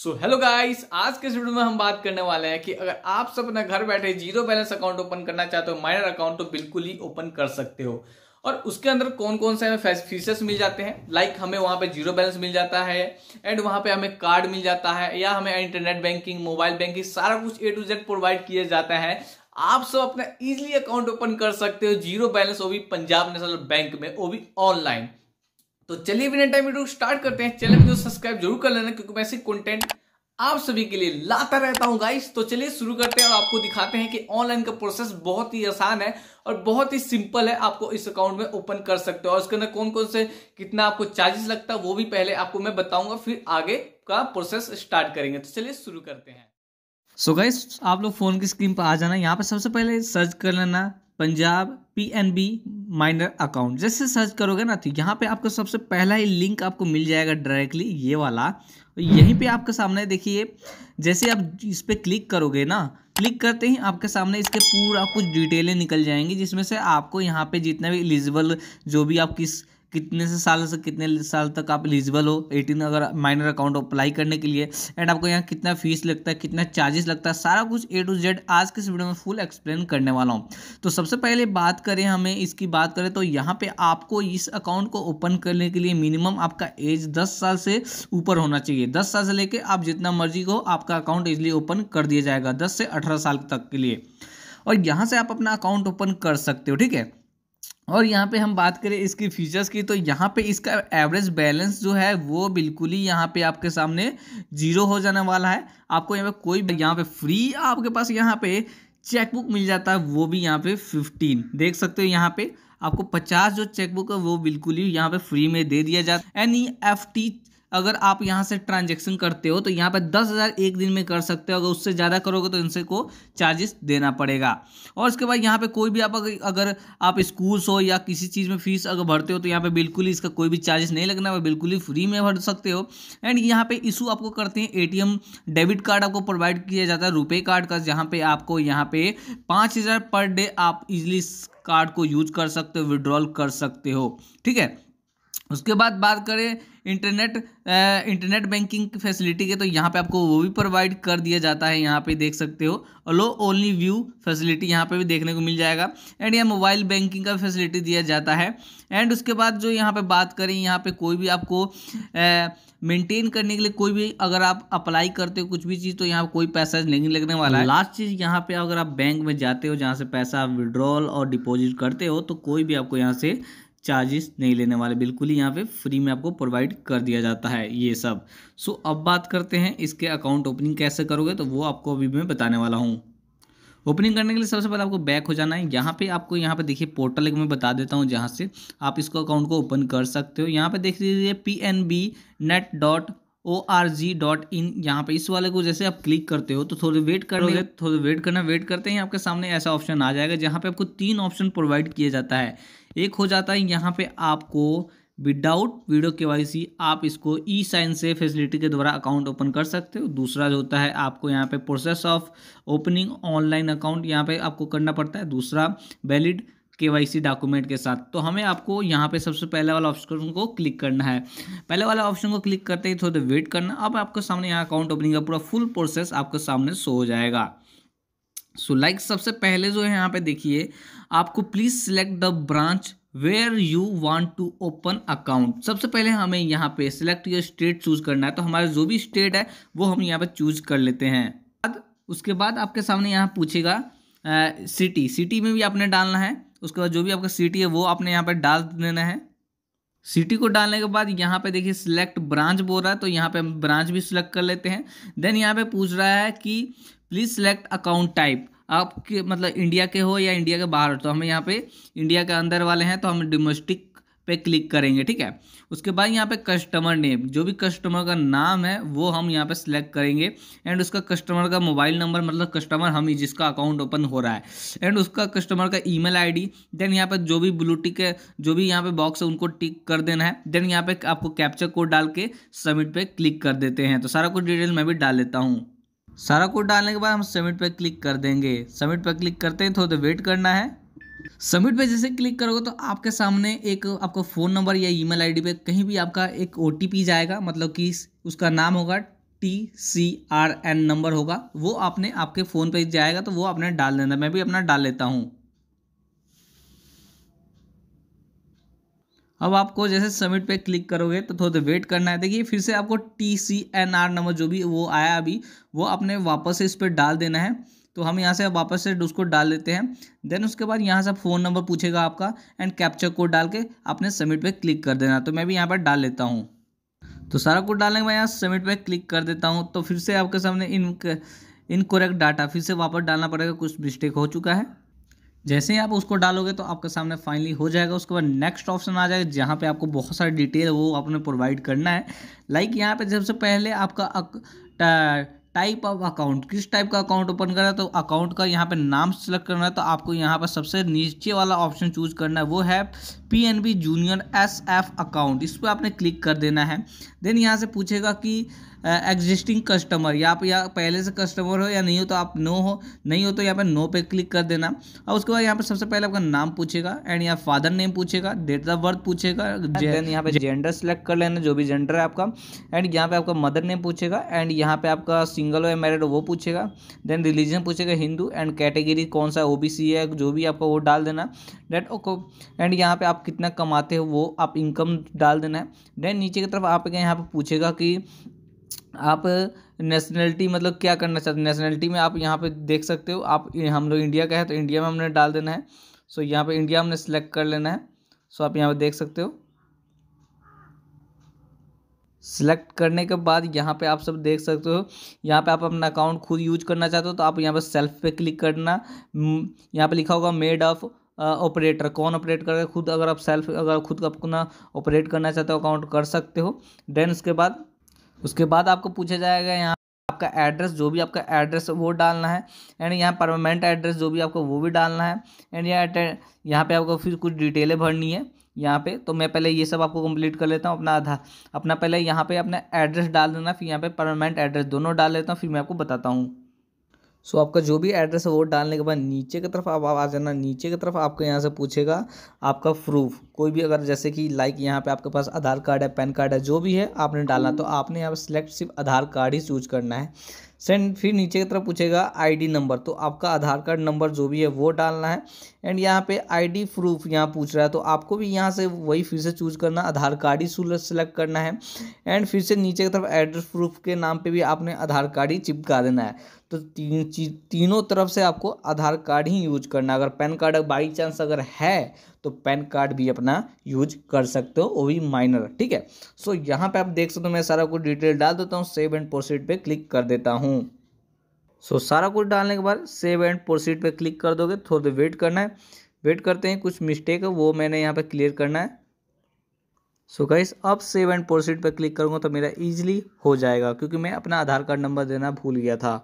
so hello guys आज के video में हम बात करने वाले हैं कि अगर आप सब अपना घर बैठे जीरो बैलेंस अकाउंट ओपन करना चाहते हो माइनर अकाउंट तो बिल्कुल ही ओपन कर सकते हो और उसके अंदर कौन कौन से हमें फीचर्स मिल जाते हैं लाइक like हमें वहां पे जीरो बैलेंस मिल जाता है एंड वहां पे हमें कार्ड मिल जाता है या हमें इंटरनेट बैंकिंग मोबाइल बैंकिंग सारा कुछ ए टू जेड प्रोवाइड किया जाता है आप सब अपना इजिली अकाउंट ओपन कर सकते हो जीरो बैलेंस वो भी पंजाब नेशनल बैंक में वो भी ऑनलाइन तो चलिए बिना टाइम वीडियो स्टार्ट करते हैं चैनल को सब्सक्राइब जरूर कर लेना क्योंकि मैं ऐसे कंटेंट आप सभी के लिए लाता रहता हूं गाइस तो चलिए शुरू करते हैं और आपको दिखाते हैं कि ऑनलाइन का प्रोसेस बहुत ही आसान है और बहुत ही सिंपल है आपको इस अकाउंट में ओपन कर सकते हो और उसके अंदर कौन कौन से कितना आपको चार्जेस लगता है वो भी पहले आपको मैं बताऊंगा फिर आगे का प्रोसेस स्टार्ट करेंगे तो चलिए शुरू करते हैं सो so गाइस आप लोग फोन की स्क्रीन पर आ जाना यहाँ पर सबसे पहले सर्च कर लेना Punjab P N B minor account जैसे सर्च करोगे ना तो यहाँ पे आपको सबसे पहला ही लिंक आपको मिल जाएगा डायरेक्टली ये वाला यहीं पे आपके सामने देखिए जैसे आप इस पर क्लिक करोगे ना क्लिक करते ही आपके सामने इसके पूरा कुछ डिटेलें निकल जाएंगी जिसमें से आपको यहाँ पे जितना भी एलिजिबल जो भी आप किस कितने से साल से कितने साल तक आप एलिजिबल हो एटीन अगर माइनर अकाउंट अप्लाई करने के लिए एंड आपको यहाँ कितना फीस लगता है कितना चार्जेस लगता है सारा कुछ ए टू जेड आज के इस वीडियो में फुल एक्सप्लेन करने वाला हूँ तो सबसे पहले बात करें हमें इसकी बात करें तो यहाँ पे आपको इस अकाउंट को ओपन करने के लिए मिनिमम आपका एज दस साल से ऊपर होना चाहिए दस साल से लेकर आप जितना मर्जी को आपका अकाउंट इजली ओपन कर दिया जाएगा दस से अठारह साल तक के लिए और यहाँ से आप अपना अकाउंट ओपन कर सकते हो ठीक है और यहाँ पे हम बात करें इसकी फीचर्स की तो यहाँ पे इसका एवरेज बैलेंस जो है वो बिल्कुल ही यहाँ पे आपके सामने जीरो हो जाने वाला है आपको यहाँ पे कोई यहाँ पे फ्री आपके पास यहाँ पे चेकबुक मिल जाता है वो भी यहाँ पे फिफ्टीन देख सकते हो यहाँ पे आपको पचास जो चेकबुक है वो बिल्कुल ही यहाँ पे फ्री में दे दिया जाता एन ई एफ टी अगर आप यहाँ से ट्रांजेक्शन करते हो तो यहाँ पर दस हज़ार एक दिन में कर सकते हो अगर उससे ज़्यादा करोगे तो इनसे को चार्जेस देना पड़ेगा और उसके बाद यहाँ पे कोई भी आप अगर, अगर आप स्कूल्स हो या किसी चीज़ में फीस अगर भरते हो तो यहाँ पे बिल्कुल ही इसका कोई भी चार्जेस नहीं लगना है बिल्कुल ही फ्री में भर सकते हो एंड यहाँ पर इशू आपको करते हैं ए डेबिट कार्ड आपको प्रोवाइड किया जाता है रुपये कार्ड का जहाँ पर आपको यहाँ पर पाँच पर डे आप इजिली कार्ड को यूज कर सकते हो विड्रॉल कर सकते हो ठीक है उसके बाद बात करें इंटरनेट इंटरनेट बैंकिंग की फैसिलिटी के तो यहाँ पे आपको वो भी प्रोवाइड कर दिया जाता है यहाँ पे देख सकते हो और लो ओनली व्यू फैसिलिटी यहाँ पे भी देखने को मिल जाएगा एंड यहाँ मोबाइल बैंकिंग का फैसिलिटी दिया जाता है एंड उसके बाद जो यहाँ पे बात करें यहाँ पे कोई भी आपको मेंटेन करने के लिए कोई भी अगर आप अप्लाई करते हो कुछ भी चीज़ तो यहाँ कोई पैसा नहीं लगने वाला है लास्ट चीज़ यहाँ पे अगर आप बैंक में जाते हो जहाँ से पैसा विड्रॉल और डिपोजिट करते हो तो कोई भी आपको यहाँ से चार्जेस नहीं लेने वाले बिल्कुल ही यहाँ पे फ्री में आपको प्रोवाइड कर दिया जाता है ये सब सो अब बात करते हैं इसके अकाउंट ओपनिंग कैसे करोगे तो वो आपको अभी मैं बताने वाला हूँ ओपनिंग करने के लिए सबसे पहले आपको बैक हो जाना है यहाँ पे आपको यहाँ पे देखिए पोर्टल एक मैं बता देता हूँ जहाँ से आप इसको अकाउंट को ओपन कर सकते हो यहाँ पे देख लीजिए P N B net dot O R G dot in यहाँ पे इस वाले को जैसे आप क्लिक करते हो तो थोड़े वेट करोगे थोड़े वेट करना वेट करते हैं आपके सामने ऐसा ऑप्शन आ जाएगा जहाँ पे आपको तीन ऑप्शन प्रोवाइड किया जाता है एक हो जाता है यहाँ पे आपको विदाउट वीडियो के आप इसको ई साइन से फैसिलिटी के द्वारा अकाउंट ओपन कर सकते हो दूसरा जो होता है आपको यहाँ पे process of opening online account यहाँ पे आपको करना पड़ता है दूसरा वैलिड के डॉक्यूमेंट के साथ तो हमें आपको यहाँ पे सबसे पहले वाला ऑप्शन को क्लिक करना है पहले वाला ऑप्शन को क्लिक करते ही थोड़ा वेट करना अब आपके सामने यहाँ अकाउंट ओपनिंग का पूरा फुल प्रोसेस आपके सामने शो हो जाएगा सो so, लाइक like, सबसे पहले जो है यहाँ पे देखिए आपको please select the branch where you want to open account सबसे पहले हमें यहाँ पे सिलेक्ट योर स्टेट चूज़ करना है तो हमारा जो भी स्टेट है वो हम यहाँ पे चूज कर लेते हैं उसके बाद आपके सामने यहाँ पूछेगा सिटी सिटी में भी आपने डालना है उसके बाद जो भी आपका सिटी है वो आपने यहाँ पे डाल देना है सिटी को डालने के बाद यहाँ पे देखिए सिलेक्ट ब्रांच बोल रहा है तो यहाँ पे हम ब्रांच भी सिलेक्ट कर लेते हैं देन यहाँ पे पूछ रहा है कि प्लीज़ सेलेक्ट अकाउंट टाइप आपके मतलब इंडिया के हो या इंडिया के बाहर हो तो हमें यहाँ पे इंडिया के अंदर वाले हैं तो हम डोमेस्टिक पे क्लिक करेंगे ठीक है उसके बाद यहाँ पे कस्टमर नेम जो भी कस्टमर का नाम है वो हम यहाँ पे सिलेक्ट करेंगे एंड उसका कस्टमर का मोबाइल नंबर मतलब कस्टमर हम ही जिसका अकाउंट ओपन हो रहा है एंड उसका कस्टमर का ईमेल आईडी देन यहाँ पे जो भी ब्लू टिक है जो भी यहाँ पे बॉक्स है उनको टिक कर देना है देन यहाँ पे आपको कैप्चर कोड डाल के सबमिट पर क्लिक कर देते हैं तो सारा कुछ डिटेल मैं भी डाल लेता हूँ सारा कोड डालने के बाद हम सबमिट पर क्लिक कर देंगे सबमिट पर क्लिक करते हैं थोड़ा देर वेट करना है सबमिट पे जैसे क्लिक करोगे तो आपके सामने एक आपका फ़ोन नंबर या ईमेल आईडी पे कहीं भी आपका एक ओ जाएगा मतलब कि उसका नाम होगा T C R N number होगा वो आपने आपके फ़ोन पे जाएगा तो वो आपने डाल देना मैं भी अपना डाल लेता हूँ अब आपको जैसे सबमिट पे क्लिक करोगे तो थोड़ा देर वेट करना है देखिए फिर से आपको T C N R number जो भी वो आया अभी वो आपने वापस से इस पर डाल देना है तो हम यहाँ से वापस से उसको डाल देते हैं देन उसके बाद यहाँ से फ़ोन नंबर पूछेगा आपका एंड कैप्चर कोड डाल के आपने सबमिट पर क्लिक कर देना तो मैं भी यहाँ पर डाल लेता हूँ तो सारा कोड डालने के बाद यहाँ सबमिट पर क्लिक कर देता हूँ तो फिर से आपके सामने इन इनकोरेक्ट डाटा फिर से वापस डालना पड़ेगा कुछ मिस्टेक हो चुका है जैसे ही आप उसको डालोगे तो आपके सामने फाइनली हो जाएगा उसके बाद नेक्स्ट ऑप्शन आ जाएगा जहाँ पे आपको बहुत सारी डिटेल वो आपने प्रोवाइड करना है लाइक like यहाँ पे सबसे पहले आपका अक, टाइप ऑफ अकाउंट किस टाइप का अकाउंट ओपन करना है तो अकाउंट का यहाँ पे नाम सेलेक्ट करना है तो आपको यहाँ पर सबसे नीचे वाला ऑप्शन चूज करना है वो है P N B junior S F account इस पर आपने क्लिक कर देना है देन यहाँ से पूछेगा कि एग्जिस्टिंग कस्टमर या आप या पहले से कस्टमर हो या नहीं हो तो आप नो हो नहीं हो तो यहाँ पे नो पे क्लिक कर देना और उसके बाद यहाँ पे सबसे पहले आपका नाम पूछेगा एंड यहाँ फादर नेम पूछेगा डेट ऑफ बर्थ पूछेगा देन यहाँ पे जेंडर सेलेक्ट कर लेना जो भी जेंडर है आपका एंड यहाँ पे आपका मदर नेम पूछेगा एंड यहाँ पे आपका सिंगल हो या मैरिड वो पूछेगा देन रिलीजन पूछेगा हिंदू एंड कैटेगरी कौन सा ओ है जो भी आपका वो डाल देना डेट ओके एंड यहाँ पे आप आप कितना कमाते हो वो आप इनकम डाल देना है देन नीचे की तरफ आपके यहाँ पर पूछेगा कि आप नेशनलिटी मतलब क्या करना चाहते हैं नेशनलिटी में आप यहाँ पे देख सकते हो आप हम लोग इंडिया का है तो इंडिया में हमने डाल देना है सो so, यहाँ पे इंडिया हमने सेलेक्ट कर लेना है सो so, आप यहाँ पे देख सकते हो सेलेक्ट करने के बाद यहाँ पे आप सब देख सकते हो यहाँ पे आप अपना अकाउंट खुद यूज करना चाहते हो तो आप यहाँ पर सेल्फ पे क्लिक करना hmm, यहाँ पर लिखा होगा मेड ऑफ ऑपरेटर कौन ऑपरेट करेगा खुद अगर आप सेल्फ अगर खुद अपना ऑपरेट करना चाहते हो अकाउंट कर सकते हो देन उसके बाद उसके बाद आपको पूछा जाएगा यहाँ आपका एड्रेस जो भी आपका एड्रेस वो डालना है एंड यहाँ परमानेंट एड्रेस जो भी आपको वो भी डालना है एंड यहाँ यहाँ पर आपको फिर कुछ डिटेलें भरनी है यहाँ पे तो मैं पहले ये सब आपको कंप्लीट कर लेता हूँ अपना आधा अपना पहले यहाँ पे अपना एड्रेस डाल देना फिर यहाँ पे परमानेंट एड्रेस दोनों डाल लेता हूँ फिर मैं आपको बताता हूँ सो आपका जो भी एड्रेस है वो डालने के बाद नीचे की तरफ आप आ जाना नीचे की तरफ आपको यहाँ से पूछेगा आपका प्रूफ कोई भी अगर जैसे कि लाइक यहाँ पे आपके पास आधार कार्ड है पैन कार्ड है जो भी है आपने डालना तो आपने यहाँ पर सिलेक्ट सिर्फ आधार कार्ड ही चूज करना है सेंड फिर नीचे की तरफ पूछेगा आईडी नंबर तो आपका आधार कार्ड नंबर जो भी है वो डालना है एंड यहाँ पे आईडी प्रूफ यहाँ पूछ रहा है तो आपको भी यहाँ से वही फिर से चूज करना आधार कार्ड ही सेलेक्ट करना है एंड फिर से नीचे की तरफ एड्रेस प्रूफ के नाम पे भी आपने आधार कार्ड ही चिपका देना है तो तीन चीज तीनों तरफ से आपको आधार कार्ड ही यूज करना अगर पैन कार्ड बाई चांस अगर है तो पैन कार्ड भी अपना यूज कर सकते हो वो भी माइनर ठीक है सो यहाँ पे आप देख सकते हो मैं सारा कुछ डिटेल डाल देता हूँ सेव एंड प्रोसीड पे क्लिक कर देता हूँ हूँ सो so, सारा कुछ डालने के बाद सेव एंड प्रोसीड पे क्लिक कर दोगे थोड़ी देर वेट करना है वेट करते हैं कुछ मिस्टेक है वो मैंने यहाँ पे क्लियर करना है सो so गाइस अब सेव एंड प्रोसीड पे क्लिक करूँगा तो मेरा इजीली हो जाएगा क्योंकि मैं अपना आधार कार्ड नंबर देना भूल गया था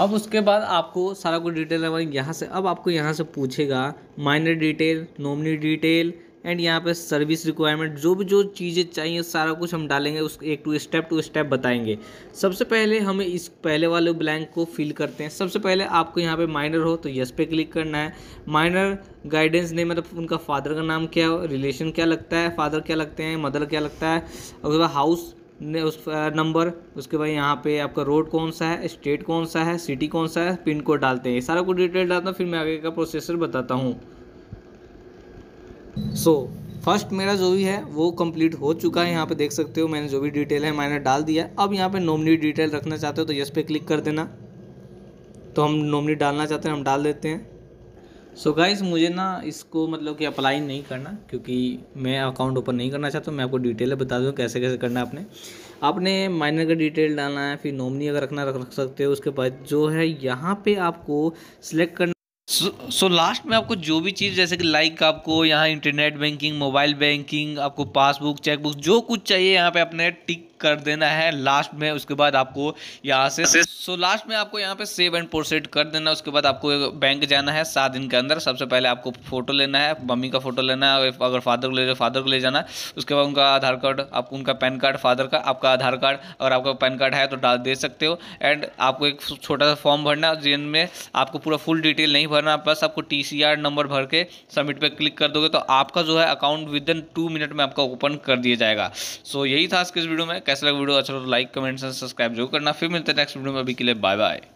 अब उसके बाद आपको सारा कुछ डिटेल यहाँ से अब आपको यहाँ से पूछेगा minor detail nominee detail and यहाँ पे सर्विस रिक्वायरमेंट जो भी जो चीज़ें चाहिए सारा कुछ हम डालेंगे उस एक टू स्टेप टू स्टेप बताएंगे सबसे पहले हम इस पहले वाले ब्लैंक को फिल करते हैं सबसे पहले आपको यहाँ पे माइनर हो तो यस पे क्लिक करना है माइनर गाइडेंस नहीं मतलब उनका फादर का नाम क्या हो रिलेशन क्या लगता है फादर क्या लगते हैं मदर क्या लगता है उसके बाद हाउस ने उस नंबर उसके बाद यहाँ पे आपका रोड कौन सा है स्टेट कौन सा है सिटी कौन सा है पिन कोड डालते हैं सारा कुछ डिटेल डालता हूँ फिर मैं आगे का प्रोसेसर बताता हूँ सो फर्स्ट मेरा जो भी है वो कंप्लीट हो चुका है यहाँ पे देख सकते हो मैंने जो भी डिटेल है मैंने डाल दिया अब यहाँ पे नॉमिनी डिटेल रखना चाहते हो तो यस पे क्लिक कर देना तो हम नॉमिनी डालना चाहते हैं हम डाल देते हैं सो so गाइस मुझे ना इसको मतलब कि अप्लाई नहीं करना क्योंकि मैं अकाउंट ओपन नहीं करना चाहता मैं आपको डिटेल बता दूँ कैसे कैसे करना है आपने आपने माइनर का डिटेल डालना है फिर नॉमिनी अगर रखना रख सकते हो उसके बाद जो है यहाँ पर आपको सिलेक्ट करना सो so, लास्ट so में आपको जो भी चीज़ जैसे कि लाइक आपको यहाँ इंटरनेट बैंकिंग मोबाइल बैंकिंग आपको पासबुक चेकबुक जो कुछ चाहिए यहाँ पे अपने टिक कर देना है लास्ट में उसके बाद आपको यहाँ से सो so, लास्ट में आपको यहाँ पे सेव एंड प्रोसेड कर देना उसके बाद आपको बैंक जाना है सात दिन के अंदर सबसे पहले आपको फ़ोटो लेना है मम्मी का फ़ोटो लेना है अगर फादर को ले जाए फादर को ले जाना उसके बाद उनका आधार कार्ड आपको उनका पैन कार्ड फादर का आपका आधार कार्ड अगर आपका पैन कार्ड है तो डाल दे सकते हो एंड आपको एक छोटा सा फॉर्म भरना जिनमें आपको पूरा फुल डिटेल नहीं भरना बस आपको टी नंबर भर के सबमिट पर क्लिक कर दोगे तो आपका जो है account within two minute में आपका ओपन कर दिया जाएगा सो यही था आज के इस वीडियो में कैसा लगा वीडियो अच्छा लगा तो लाइक कमेंट सब्सक्राइब जरूर करना फिर मिलते हैं नेक्स्ट वीडियो में अभी के लिए बाय बाय